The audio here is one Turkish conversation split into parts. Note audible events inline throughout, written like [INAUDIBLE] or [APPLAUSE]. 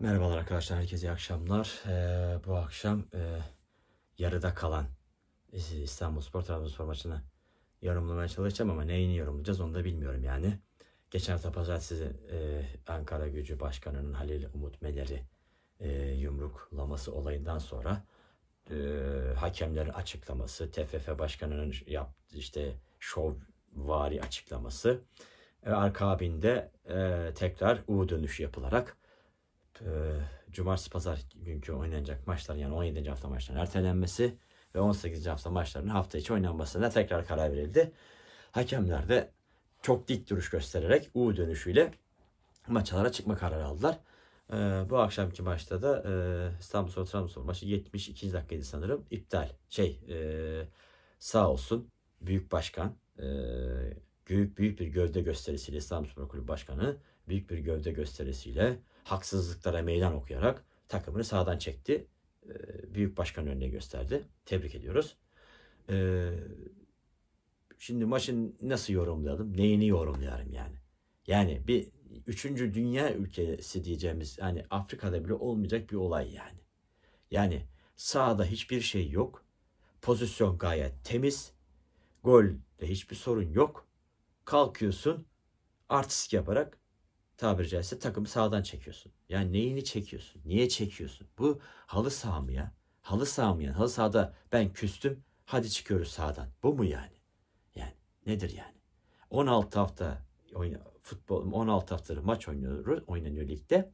Merhabalar arkadaşlar, herkese iyi akşamlar. Ee, bu akşam e, yarıda kalan e, İstanbul Spor Trabzonspor maçını yorumlamaya çalışacağım ama neyini yorumlayacağız onu da bilmiyorum yani. Geçen hafta pazartesi e, Ankara Gücü Başkanı'nın Halil Umut Meler'i e, yumruklaması olayından sonra e, hakemlerin açıklaması, TFF Başkanı'nın yap işte şovvari açıklaması ve arka abinde e, tekrar U dönüşü yapılarak ee, cumartesi pazar günkü oynanacak maçların yani 17. hafta maçlarının ertelenmesi ve 18. hafta maçlarının hafta içi oynanmasına tekrar karar verildi. Hakemler de çok dik duruş göstererek U dönüşüyle maçlara çıkma kararı aldılar. Ee, bu akşamki maçta da e, İstanbul Trabzonspor maçı 72. dakikaydı sanırım. iptal. Şey e, sağ olsun Büyük Başkan e, büyük, büyük bir gövde gösterisiyle İstanbul Spor Kulübü Başkanı büyük bir gövde gösterisiyle haksızlıklara meydan okuyarak takımını sağdan çekti. Ee, büyük başkan önüne gösterdi. Tebrik ediyoruz. Ee, şimdi maçın nasıl yorumlayalım? Neyini yorumlayalım yani? Yani bir üçüncü dünya ülkesi diyeceğimiz yani Afrika'da bile olmayacak bir olay yani. Yani sağda hiçbir şey yok. Pozisyon gayet temiz. Golde hiçbir sorun yok. Kalkıyorsun artistik yaparak tabiri caizse takımı sağdan çekiyorsun. Yani neyini çekiyorsun? Niye çekiyorsun? Bu halı saha mı ya? Halı saha mı yani? Halı sahada ben küstüm hadi çıkıyoruz sağdan. Bu mu yani? Yani nedir yani? 16 hafta oyna, futbol 16 haftaları maç oynuyor, oynanıyor ligde.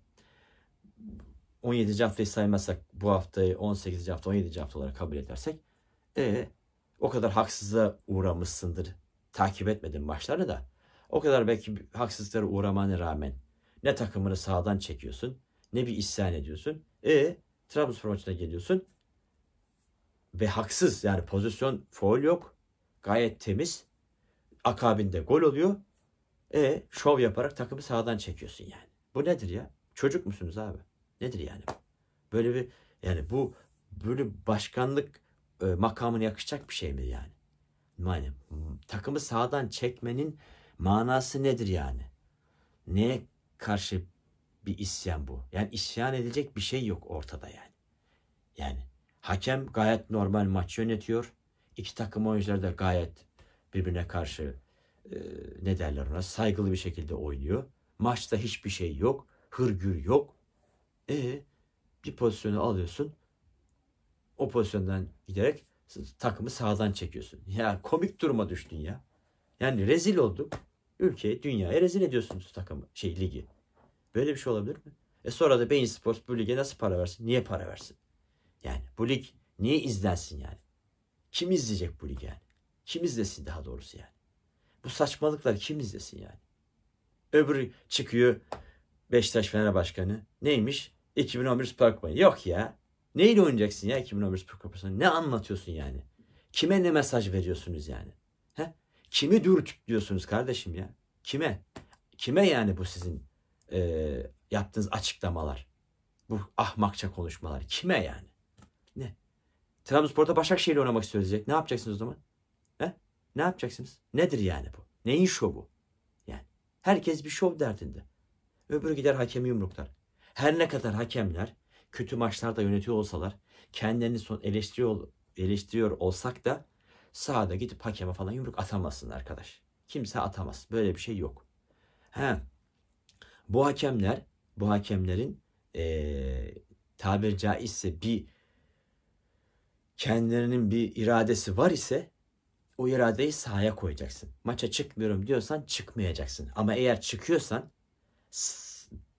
17. haftayı saymazsak bu haftayı 18. hafta 17. hafta olarak kabul edersek e, o kadar haksızlığa uğramışsındır. Takip etmedin maçları da o kadar belki haksızlıklara uğramana rağmen ne takımını sağdan çekiyorsun ne bir isyan ediyorsun. E Trabzonspor maçına geliyorsun ve haksız yani pozisyon foul yok. Gayet temiz. Akabinde gol oluyor. E şov yaparak takımı sağdan çekiyorsun yani. Bu nedir ya? Çocuk musunuz abi? Nedir yani? Böyle bir yani bu böyle başkanlık e, makamına yakışacak bir şey mi yani? Yani takımı sağdan çekmenin Manası nedir yani? Neye karşı bir isyan bu? Yani isyan edilecek bir şey yok ortada yani. Yani hakem gayet normal maç yönetiyor. İki takım oyuncular da gayet birbirine karşı e, ne derler ona saygılı bir şekilde oynuyor. Maçta hiçbir şey yok. Hırgür yok. E bir pozisyonu alıyorsun. O pozisyondan giderek takımı sağdan çekiyorsun. Ya komik duruma düştün ya. Yani rezil olduk. Ülkeyi, dünyaya rezil ediyorsunuz takımı, şey ligi. Böyle bir şey olabilir mi? E sonra da Beyin Sports bu lige nasıl para versin? Niye para versin? Yani bu lig niye izlensin yani? Kim izleyecek bu ligi yani? Kim izlesin daha doğrusu yani? Bu saçmalıklar kim izlesin yani? Öbürü çıkıyor Beşiktaş Fener Başkanı. Neymiş? 2011 spor Kupası. Yok ya. Neyle oynayacaksın ya 2011 spor Kupası'nı? Ne anlatıyorsun yani? Kime ne mesaj veriyorsunuz yani? Kimi dürtüp diyorsunuz kardeşim ya? Kime? Kime yani bu sizin e, yaptığınız açıklamalar? Bu ahmakça konuşmalar. Kime yani? Ne? Trabzonspor'da Başakşehir'le oynamak istiyoruz diyecek. Ne yapacaksınız o zaman? He? Ne yapacaksınız? Nedir yani bu? Neyin şovu? Yani herkes bir şov derdinde. Öbürü gider hakemi yumruklar. Her ne kadar hakemler kötü maçlarda yönetiyor olsalar, kendilerini son eleştiriyor, eleştiriyor olsak da sahada gidip hakeme falan yumruk atamazsın arkadaş. Kimse atamaz. Böyle bir şey yok. He. Bu hakemler, bu hakemlerin ee, tabir caizse bir kendilerinin bir iradesi var ise o iradeyi sahaya koyacaksın. Maça çıkmıyorum diyorsan çıkmayacaksın. Ama eğer çıkıyorsan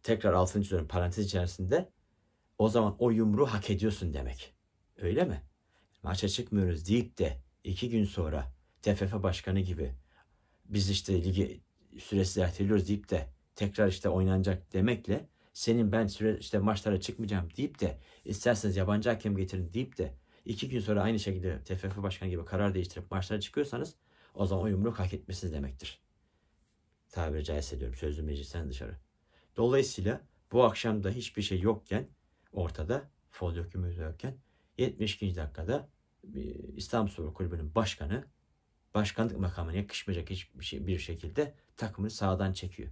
tekrar altını çiziyorum parantez içerisinde o zaman o yumruğu hak ediyorsun demek. Öyle mi? Maça çıkmıyoruz deyip de iki gün sonra TFF başkanı gibi biz işte ligi süresi erteliyoruz deyip de tekrar işte oynanacak demekle senin ben süre işte maçlara çıkmayacağım deyip de isterseniz yabancı hakem getirin deyip de iki gün sonra aynı şekilde TFF başkanı gibi karar değiştirip maçlara çıkıyorsanız o zaman o yumruk hak etmişsiniz demektir. Tabiri caizse diyorum sözlü meclisten dışarı. Dolayısıyla bu akşam da hiçbir şey yokken ortada fol hükümü yokken 72. dakikada İslam Spor Kulübü'nün başkanı başkanlık makamına yakışmayacak hiçbir şey, bir şekilde takımını sağdan çekiyor.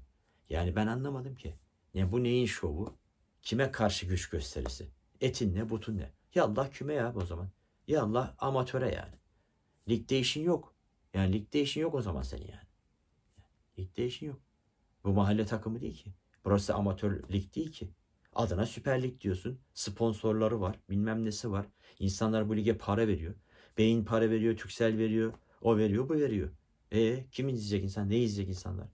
Yani ben anlamadım ki. Yani bu neyin şovu? Kime karşı güç gösterisi? Etin ne, butun ne? Ya Allah küme ya o zaman. Ya Allah amatöre yani. Ligde işin yok. Yani ligde işin yok o zaman senin yani. Ligde işin yok. Bu mahalle takımı değil ki. Burası amatör lig değil ki. Adana Süper Lig diyorsun. Sponsorları var. Bilmem nesi var. İnsanlar bu lige para veriyor. Beyin para veriyor. Türksel veriyor. O veriyor bu veriyor. E kim izleyecek insan? Ne izleyecek insanlar?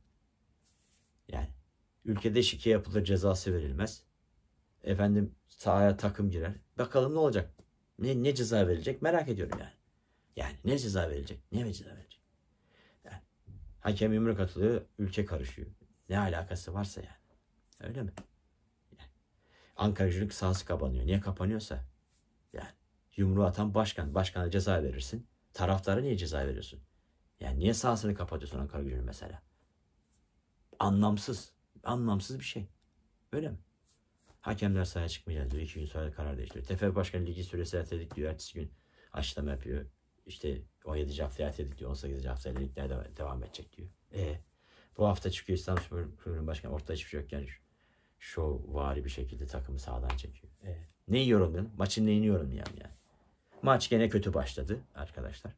Yani ülkede şike yapılır cezası verilmez. Efendim sahaya takım girer. Bakalım ne olacak? Ne, ne ceza verilecek? Merak ediyorum yani. Yani ne ceza verilecek? Ne ceza verilecek? Yani, hakem yumruk atılıyor. Ülke karışıyor. Ne alakası varsa yani. Öyle mi? Ankaracılık sahası kapanıyor. Niye kapanıyorsa? Yani yumruğu atan başkan. Başkana ceza verirsin. Taraftara niye ceza veriyorsun? Yani niye sahasını kapatıyorsun Ankara gücünün mesela? Anlamsız. Anlamsız bir şey. Öyle mi? Hakemler sahaya çıkmayacağız diyor. İki gün sonra karar değiştiriyor. Tefer Başkanı ligi süresi erteledik diyor. Ertesi gün açlama yapıyor. İşte 17. hafta erteledik diyor. 18. hafta ligler devam edecek diyor. E bu hafta çıkıyor İstanbul Spor Kulübü'nün başkanı. Ortada hiçbir şey yokken şovvari bir şekilde takımı sağdan çekiyor. E, neyi yorumlayalım? Maçın neyini yorumlayalım yani? Maç gene kötü başladı arkadaşlar.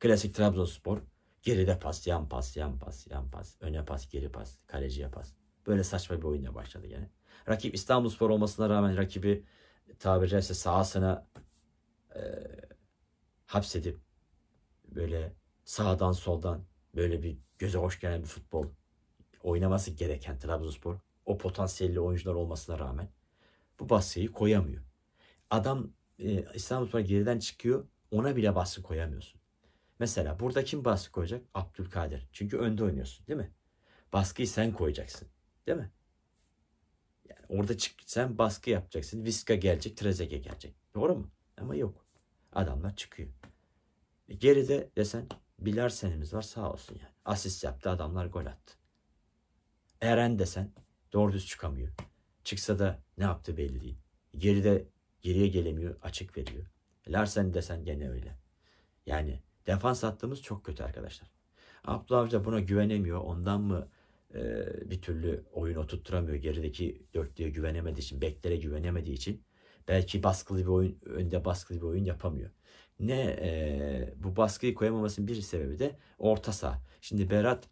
Klasik Trabzonspor. Geride pas, yan pas, yan pas, yan pas. Öne pas, geri pas, kaleciye pas. Böyle saçma bir oyunla başladı gene. Rakip İstanbulspor olmasına rağmen rakibi tabiri caizse sahasına e, hapsedip böyle sağdan soldan böyle bir göze hoş gelen bir futbol oynaması gereken Trabzonspor o potansiyelli oyuncular olmasına rağmen bu baskıyı koyamıyor. Adam e, İstanbul'a geriden çıkıyor. Ona bile baskı koyamıyorsun. Mesela burada kim baskı koyacak? Abdülkadir. Çünkü önde oynuyorsun değil mi? Baskıyı sen koyacaksın. Değil mi? Yani orada çık sen baskı yapacaksın. Viska gelecek, Trezege gelecek. Doğru mu? Ama yok. Adamlar çıkıyor. E, geride desen Bilar senimiz var sağ olsun yani. Asist yaptı adamlar gol attı. Eren desen Doğru düz çıkamıyor. Çıksa da ne yaptı belli değil. Geride geriye gelemiyor, açık veriyor. Larsen desen gene öyle. Yani defans attığımız çok kötü arkadaşlar. Abdullah Avcı buna güvenemiyor. Ondan mı e, bir türlü oyun oturtturamıyor. Gerideki dörtlüye güvenemediği için, beklere güvenemediği için belki baskılı bir oyun, önde baskılı bir oyun yapamıyor. Ne e, bu baskıyı koyamamasının bir sebebi de orta saha. Şimdi Berat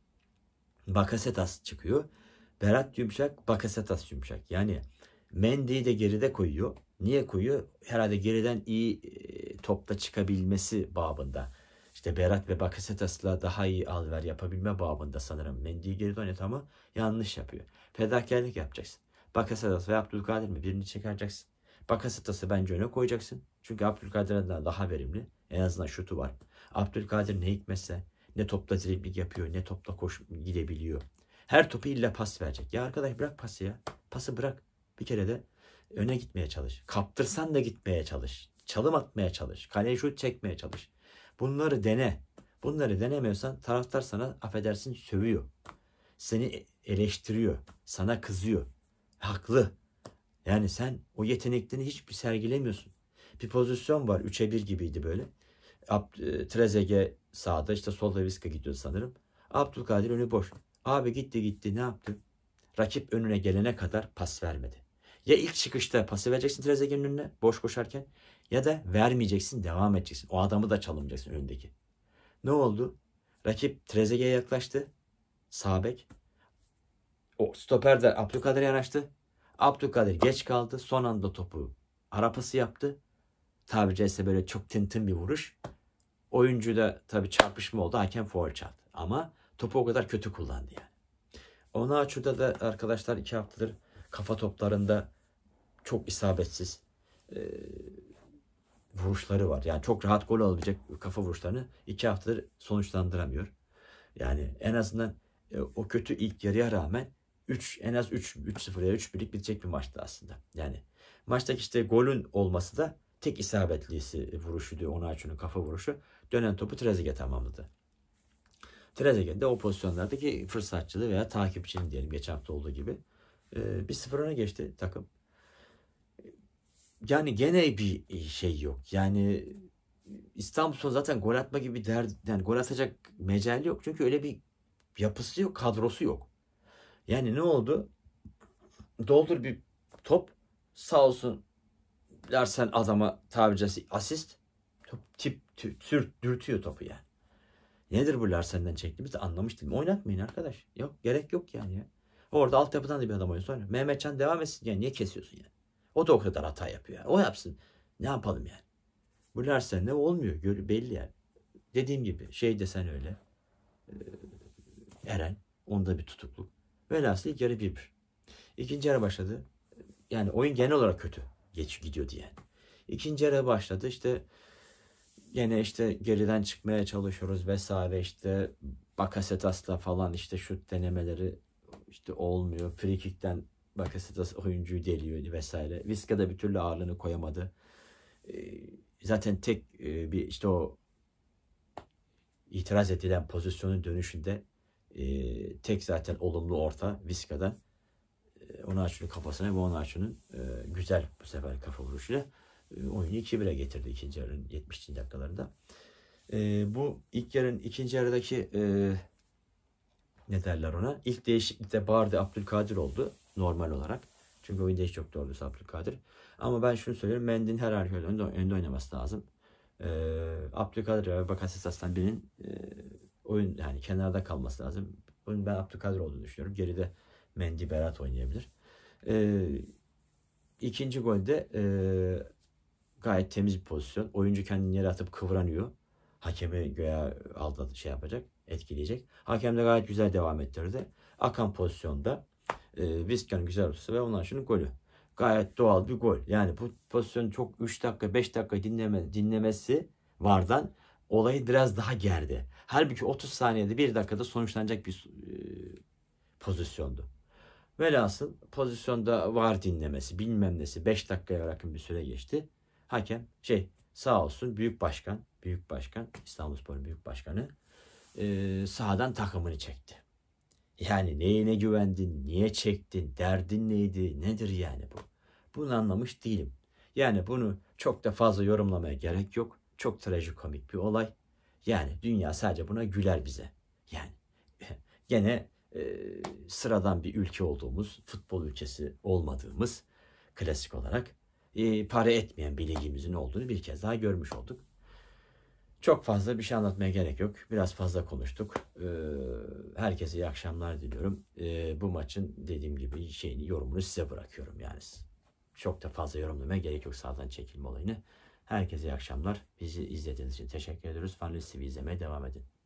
Bakasetas çıkıyor. Berat yumuşak, Bakasetas yumuşak. Yani Mendy'yi de geride koyuyor. Niye koyuyor? Herhalde geriden iyi e, topta çıkabilmesi babında. İşte Berat ve Bakasetas'la daha iyi alver yapabilme babında sanırım. Mendy'yi geride oynat ama yanlış yapıyor. Fedakarlık yapacaksın. Bakasetas ve Abdülkadir mi? Birini çıkaracaksın. Bakasetas'ı bence öne koyacaksın. Çünkü Abdülkadir'den daha verimli. En azından şutu var. Abdülkadir ne hikmetse ne topla dribling yapıyor ne topla koş gidebiliyor. Her topu illa pas verecek. Ya arkadaş bırak pası ya. Pası bırak. Bir kere de öne gitmeye çalış. Kaptırsan da gitmeye çalış. Çalım atmaya çalış. Kaleye şut çekmeye çalış. Bunları dene. Bunları denemiyorsan taraftar sana affedersin sövüyor. Seni eleştiriyor. Sana kızıyor. Haklı. Yani sen o yeteneklerini hiçbir sergilemiyorsun. Bir pozisyon var. 3'e 1 gibiydi böyle. Ab, e, Trezege sağda işte solda Viska gidiyor sanırım. Abdülkadir önü boş. Abi gitti gitti ne yaptı? Rakip önüne gelene kadar pas vermedi. Ya ilk çıkışta pası vereceksin Trezeguet'in önüne boş koşarken ya da vermeyeceksin devam edeceksin. O adamı da çalamayacaksın öndeki. Ne oldu? Rakip Trezeguet'e yaklaştı. Sabek. O stoper de Abdülkadir'e yanaştı. Abdülkadir geç kaldı. Son anda topu arapası yaptı. Tabiri caizse böyle çok tintin bir vuruş. Oyuncu da tabii çarpışma oldu. Hakem foul çaldı. Ama Topu o kadar kötü kullandı yani. Onaçu'da da arkadaşlar iki haftadır kafa toplarında çok isabetsiz e, vuruşları var. Yani çok rahat gol alabilecek kafa vuruşlarını iki haftadır sonuçlandıramıyor. Yani en azından e, o kötü ilk yarıya rağmen 3 en az 3 3 ya 3 birlik bitecek bir maçtı aslında. Yani maçtaki işte golün olması da tek isabetlisi vuruşuydu Onaçu'nun kafa vuruşu. Dönen topu Trezeguet tamamladı. Trezeguet de o pozisyonlardaki fırsatçılığı veya takipçinin diyelim geçen hafta olduğu gibi e, bir sıfır öne geçti takım. Yani gene bir şey yok. Yani İstanbul zaten gol atma gibi bir derdi, yani gol atacak mecali yok. Çünkü öyle bir yapısı yok, kadrosu yok. Yani ne oldu? Doldur bir top. Sağ olsun Larsen adama tabircesi asist. Top, tip, tip, tür, dürtüyor topu yani. Nedir bu Larsen'den Biz de anlamıştık. Oynatmayın arkadaş. Yok gerek yok yani ya. Orada altyapıdan da bir adam oynuyor. Sonra Mehmetcan devam etsin. Yani niye kesiyorsun yani? O da o kadar hata yapıyor. O yapsın. Ne yapalım yani? Bu Larsen olmuyor. Gör, belli yani. Dediğim gibi şey desen öyle. Ee, Eren. Onda bir tutukluk. Velhasıl ilk yarı bir bir. İkinci yarı başladı. Yani oyun genel olarak kötü. Geç gidiyordu yani. İkinci yarı başladı. İşte Yine işte geriden çıkmaya çalışıyoruz vesaire işte Bakasetas'la falan işte şut denemeleri işte olmuyor. Free Bakasetas oyuncuyu deliyor vesaire. Viska da bir türlü ağırlığını koyamadı. Ee, zaten tek e, bir işte o itiraz edilen pozisyonun dönüşünde e, tek zaten olumlu orta Viska'da. E, Onaçu'nun kafasına ve Onaçu'nun güzel bu sefer kafa vuruşuyla ee, oyunu 2-1'e getirdi ikinci yarının 70. dakikalarında. E, bu ilk yarın ikinci yarıdaki e, ne derler ona? İlk değişiklikte Bardi Abdülkadir oldu normal olarak. Çünkü oyunda hiç yoktu ordusu Abdülkadir. Ama ben şunu söylüyorum. Mendin her halükarda önde, önde oynaması lazım. E, Abdülkadir ve Bakasetas'tan birinin e, oyun yani kenarda kalması lazım. Bunun ben Abdülkadir olduğunu düşünüyorum. Geride Mendi Berat oynayabilir. E, ikinci golde e, Gayet temiz bir pozisyon. Oyuncu kendini yere atıp kıvranıyor. Hakemi göğe aldat şey yapacak, etkileyecek. Hakem de gayet güzel devam ettirdi. Akan pozisyonda e, Vizca'nın güzel ortası ve ondan şunun golü. Gayet doğal bir gol. Yani bu pozisyonu çok 3 dakika 5 dakika dinleme, dinlemesi vardan olayı biraz daha gerdi. Halbuki 30 saniyede 1 dakikada sonuçlanacak bir e, pozisyondu. Velhasıl pozisyonda var dinlemesi bilmem nesi 5 dakikaya yakın bir süre geçti hakem şey sağ olsun büyük başkan, büyük başkan İstanbulspor'un büyük başkanı e, sahadan takımını çekti. Yani neyine güvendin, niye çektin, derdin neydi, nedir yani bu? Bunu anlamış değilim. Yani bunu çok da fazla yorumlamaya gerek yok. Çok trajikomik bir olay. Yani dünya sadece buna güler bize. Yani [LAUGHS] gene e, sıradan bir ülke olduğumuz, futbol ülkesi olmadığımız klasik olarak e, para etmeyen bir ligimizin olduğunu bir kez daha görmüş olduk. Çok fazla bir şey anlatmaya gerek yok. Biraz fazla konuştuk. E, herkese iyi akşamlar diliyorum. E, bu maçın dediğim gibi şeyini yorumunu size bırakıyorum yani. Çok da fazla yorumlamaya gerek yok sağdan çekilme olayını. Herkese iyi akşamlar. Bizi izlediğiniz için teşekkür ediyoruz. Fanlist TV izlemeye devam edin.